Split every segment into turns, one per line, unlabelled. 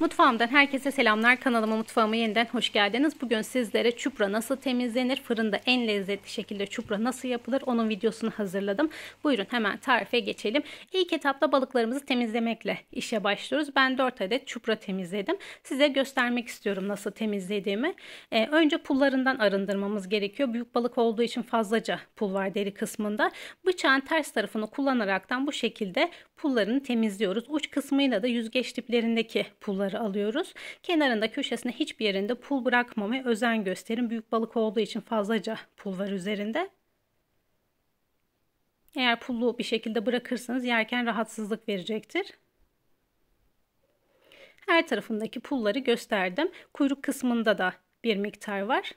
Mutfağımdan herkese selamlar. Kanalıma mutfağıma yeniden hoş geldiniz. Bugün sizlere çupra nasıl temizlenir, fırında en lezzetli şekilde çupra nasıl yapılır onun videosunu hazırladım. Buyurun hemen tarife geçelim. İlk etapta balıklarımızı temizlemekle işe başlıyoruz. Ben 4 adet çupra temizledim. Size göstermek istiyorum nasıl temizlediğimi. Ee, önce pullarından arındırmamız gerekiyor. Büyük balık olduğu için fazlaca pul var deri kısmında. Bıçağın ters tarafını kullanaraktan bu şekilde pullarını temizliyoruz. Uç kısmıyla da yüzgeç tiplerindeki pulları balıkları alıyoruz. Kenarında köşesine hiçbir yerinde pul bırakmamaya özen gösterin. Büyük balık olduğu için fazlaca pul var üzerinde. Eğer pullu bir şekilde bırakırsanız yerken rahatsızlık verecektir. Her tarafındaki pulları gösterdim. Kuyruk kısmında da bir miktar var.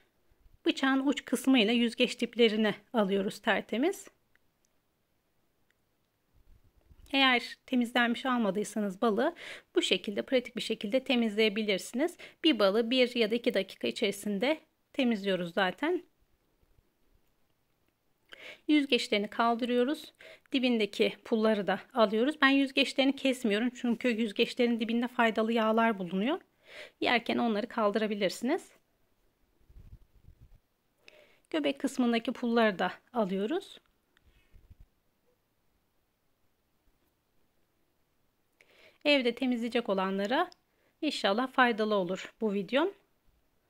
Bıçağın uç kısmı yüzgeç diplerini alıyoruz tertemiz. Eğer temizlenmiş almadıysanız balı bu şekilde pratik bir şekilde temizleyebilirsiniz. Bir balı 1 ya da 2 dakika içerisinde temizliyoruz zaten. Yüzgeçlerini kaldırıyoruz. Dibindeki pulları da alıyoruz. Ben yüzgeçlerini kesmiyorum çünkü yüzgeçlerin dibinde faydalı yağlar bulunuyor. Yerken onları kaldırabilirsiniz. Göbek kısmındaki pulları da alıyoruz. Evde temizleyecek olanlara inşallah faydalı olur bu videom.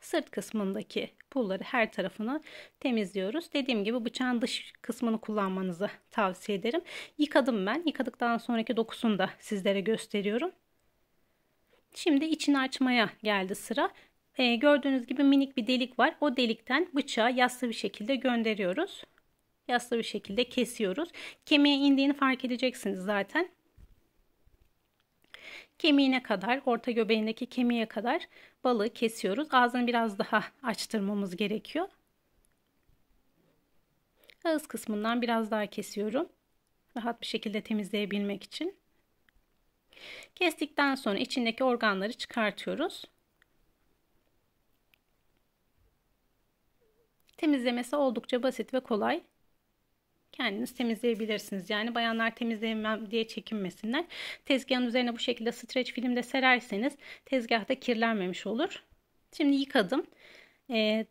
Sırt kısmındaki pulları her tarafını temizliyoruz. Dediğim gibi bıçağın dış kısmını kullanmanızı tavsiye ederim. Yıkadım ben. Yıkadıktan sonraki dokusunu da sizlere gösteriyorum. Şimdi içini açmaya geldi sıra. Ee, gördüğünüz gibi minik bir delik var. O delikten bıçağı yassı bir şekilde gönderiyoruz. Yassı bir şekilde kesiyoruz. Kemiğe indiğini fark edeceksiniz zaten kemiğine kadar, orta göbeğindeki kemiğe kadar balığı kesiyoruz. Ağzını biraz daha açtırmamız gerekiyor. Ağız kısmından biraz daha kesiyorum. Rahat bir şekilde temizleyebilmek için. Kestikten sonra içindeki organları çıkartıyoruz. Temizlemesi oldukça basit ve kolay kendiniz temizleyebilirsiniz. Yani bayanlar temizleyemem diye çekinmesinler. Tezgahın üzerine bu şekilde streç filmde sererseniz tezgahta kirlenmemiş olur. Şimdi yıkadım. Ee,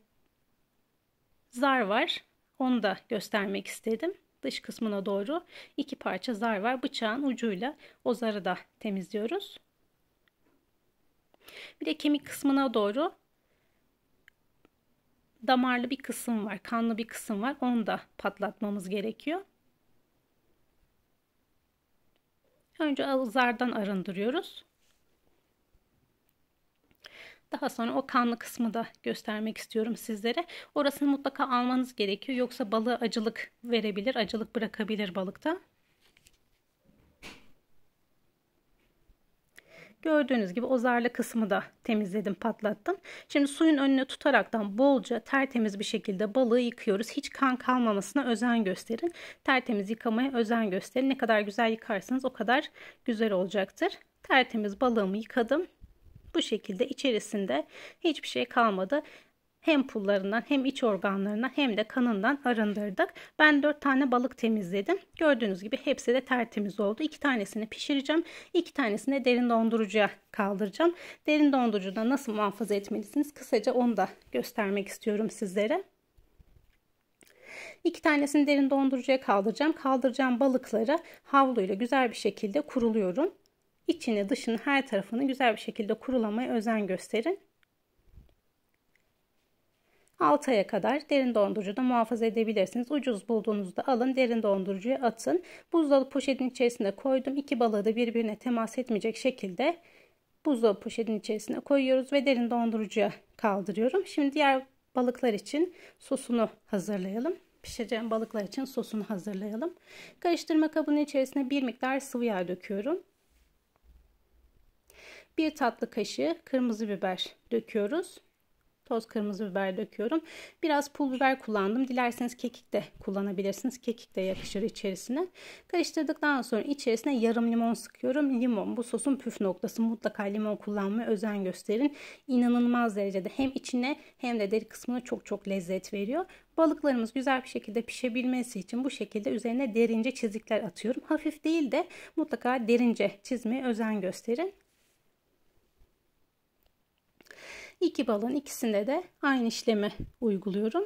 zar var. Onu da göstermek istedim. Dış kısmına doğru iki parça zar var. Bıçağın ucuyla o zarı da temizliyoruz. Bir de kemik kısmına doğru damarlı bir kısım var, kanlı bir kısım var. Onu da patlatmamız gerekiyor. Önce zardan arındırıyoruz. Daha sonra o kanlı kısmı da göstermek istiyorum sizlere. Orasını mutlaka almanız gerekiyor. Yoksa balığı acılık verebilir, acılık bırakabilir balıkta. Gördüğünüz gibi ozarlı kısmı da temizledim patlattım. Şimdi suyun önüne tutaraktan bolca tertemiz bir şekilde balığı yıkıyoruz. Hiç kan kalmamasına özen gösterin. Tertemiz yıkamaya özen gösterin. Ne kadar güzel yıkarsanız o kadar güzel olacaktır. Tertemiz balığımı yıkadım. Bu şekilde içerisinde hiçbir şey kalmadı hem pullarından hem iç organlarından hem de kanından arındırdık. Ben 4 tane balık temizledim. Gördüğünüz gibi hepsi de tertemiz oldu. 2 tanesini pişireceğim. 2 tanesini de derin dondurucuya kaldıracağım. Derin dondurucuda nasıl muhafaza etmelisiniz? Kısaca onu da göstermek istiyorum sizlere. İki tanesini derin dondurucuya kaldıracağım. Kaldıracağım balıkları havluyla güzel bir şekilde kuruluyorum. İçini dışını her tarafını güzel bir şekilde kurulamaya özen gösterin. 6 aya kadar derin dondurucuda muhafaza edebilirsiniz. Ucuz bulduğunuzda alın derin dondurucuya atın. Buzdolabı poşetin içerisinde koydum. İki balığı da birbirine temas etmeyecek şekilde buzdolabı poşetin içerisine koyuyoruz ve derin dondurucuya kaldırıyorum. Şimdi diğer balıklar için sosunu hazırlayalım. Pişireceğim balıklar için sosunu hazırlayalım. Karıştırma kabının içerisine bir miktar sıvı yağ döküyorum. Bir tatlı kaşığı kırmızı biber döküyoruz toz kırmızı biber döküyorum. Biraz pul biber kullandım. Dilerseniz kekik de kullanabilirsiniz. Kekik de yakışır içerisine. Karıştırdıktan sonra içerisine yarım limon sıkıyorum. Limon bu sosun püf noktası. Mutlaka limon kullanmaya özen gösterin. İnanılmaz derecede hem içine hem de deri kısmına çok çok lezzet veriyor. Balıklarımız güzel bir şekilde pişebilmesi için bu şekilde üzerine derince çizikler atıyorum. Hafif değil de mutlaka derince çizmeye özen gösterin. İki balın ikisinde de aynı işlemi uyguluyorum.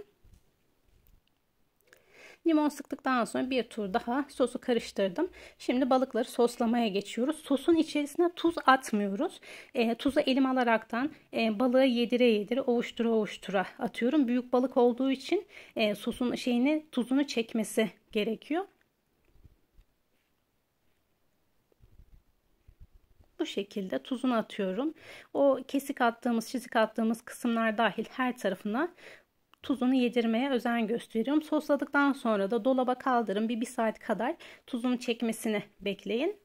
Limon sıktıktan sonra bir tur daha sosu karıştırdım. Şimdi balıkları soslamaya geçiyoruz. Sosun içerisine tuz atmıyoruz. E, tuzu elim alaraktan e, balığı yedire yedire ovuştura ovuştura atıyorum. Büyük balık olduğu için e, sosun şeyini tuzunu çekmesi gerekiyor. bu şekilde tuzunu atıyorum. O kesik attığımız, çizik attığımız kısımlar dahil her tarafına tuzunu yedirmeye özen gösteriyorum. Sosladıktan sonra da dolaba kaldırın bir, bir saat kadar tuzun çekmesini bekleyin.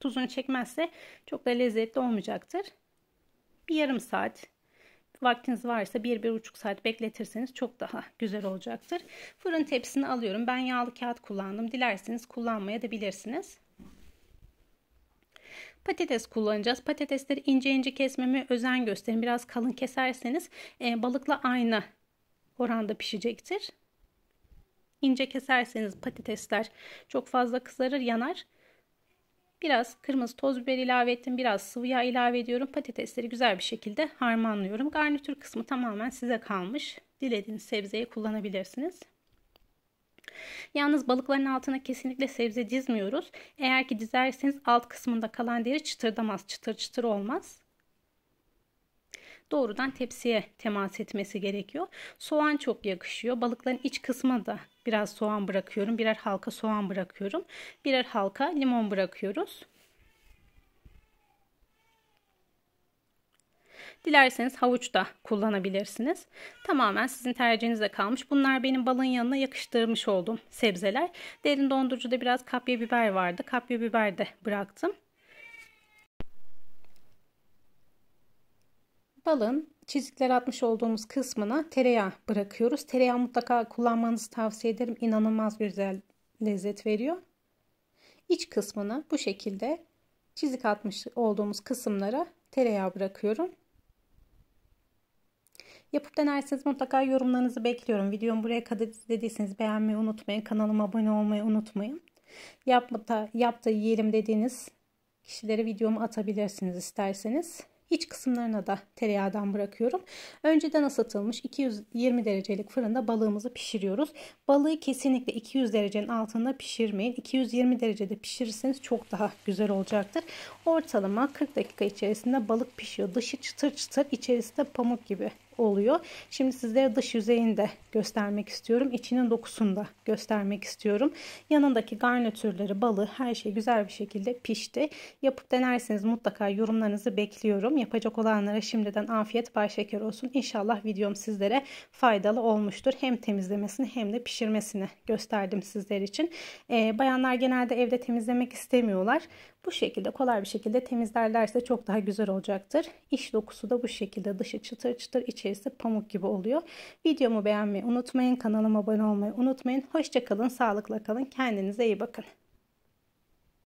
Tuzunu çekmezse çok da lezzetli olmayacaktır. Bir yarım saat vaktiniz varsa bir bir buçuk saat bekletirseniz çok daha güzel olacaktır. Fırın tepsisini alıyorum. Ben yağlı kağıt kullandım. Dilerseniz kullanmaya da bilirsiniz. Patates kullanacağız. Patatesleri ince ince kesmeme özen gösterin. Biraz kalın keserseniz e, balıkla aynı oranda pişecektir. İnce keserseniz patatesler çok fazla kızarır, yanar. Biraz kırmızı toz biber ilave ettim. Biraz sıvı yağ ilave ediyorum. Patatesleri güzel bir şekilde harmanlıyorum. Garnitür kısmı tamamen size kalmış. Dilediğiniz sebzeyi kullanabilirsiniz. Yalnız balıkların altına kesinlikle sebze dizmiyoruz. Eğer ki dizerseniz alt kısmında kalan deri çıtırdamaz, çıtır çıtır olmaz. Doğrudan tepsiye temas etmesi gerekiyor. Soğan çok yakışıyor. Balıkların iç kısmına da biraz soğan bırakıyorum. Birer halka soğan bırakıyorum. Birer halka limon bırakıyoruz. Dilerseniz havuç da kullanabilirsiniz. Tamamen sizin tercihinize kalmış. Bunlar benim balın yanına yakıştırmış olduğum sebzeler. Derin dondurucuda biraz kapya biber vardı. Kapya biber de bıraktım. Balın çizikler atmış olduğumuz kısmına tereyağı bırakıyoruz. Tereyağı mutlaka kullanmanızı tavsiye ederim. İnanılmaz güzel lezzet veriyor. İç kısmını bu şekilde çizik atmış olduğumuz kısımlara tereyağı bırakıyorum. Yapıp denerseniz mutlaka yorumlarınızı bekliyorum. Videomu buraya kadar izlediyseniz beğenmeyi unutmayın. Kanalıma abone olmayı unutmayın. Yapma da, yap da yiyelim dediğiniz kişilere videomu atabilirsiniz isterseniz. İç kısımlarına da tereyağdan bırakıyorum. Önceden ısıtılmış 220 derecelik fırında balığımızı pişiriyoruz. Balığı kesinlikle 200 derecenin altında pişirmeyin. 220 derecede pişirirseniz çok daha güzel olacaktır. Ortalama 40 dakika içerisinde balık pişiyor. Dışı çıtır çıtır, içerisinde pamuk gibi oluyor. Şimdi sizlere dış yüzeyini de göstermek istiyorum. İçinin dokusunu da göstermek istiyorum. Yanındaki garnitürleri, balı her şey güzel bir şekilde pişti. Yapıp denerseniz mutlaka yorumlarınızı bekliyorum. Yapacak olanlara şimdiden afiyet, bay şeker olsun. İnşallah videom sizlere faydalı olmuştur. Hem temizlemesini hem de pişirmesini gösterdim sizler için. Ee, bayanlar genelde evde temizlemek istemiyorlar. Bu şekilde kolay bir şekilde temizlerlerse çok daha güzel olacaktır. İş dokusu da bu şekilde dışı çıtır çıtır içi içerisi pamuk gibi oluyor. Videomu beğenmeyi unutmayın. Kanalıma abone olmayı unutmayın. Hoşçakalın, sağlıkla kalın. Kendinize iyi bakın.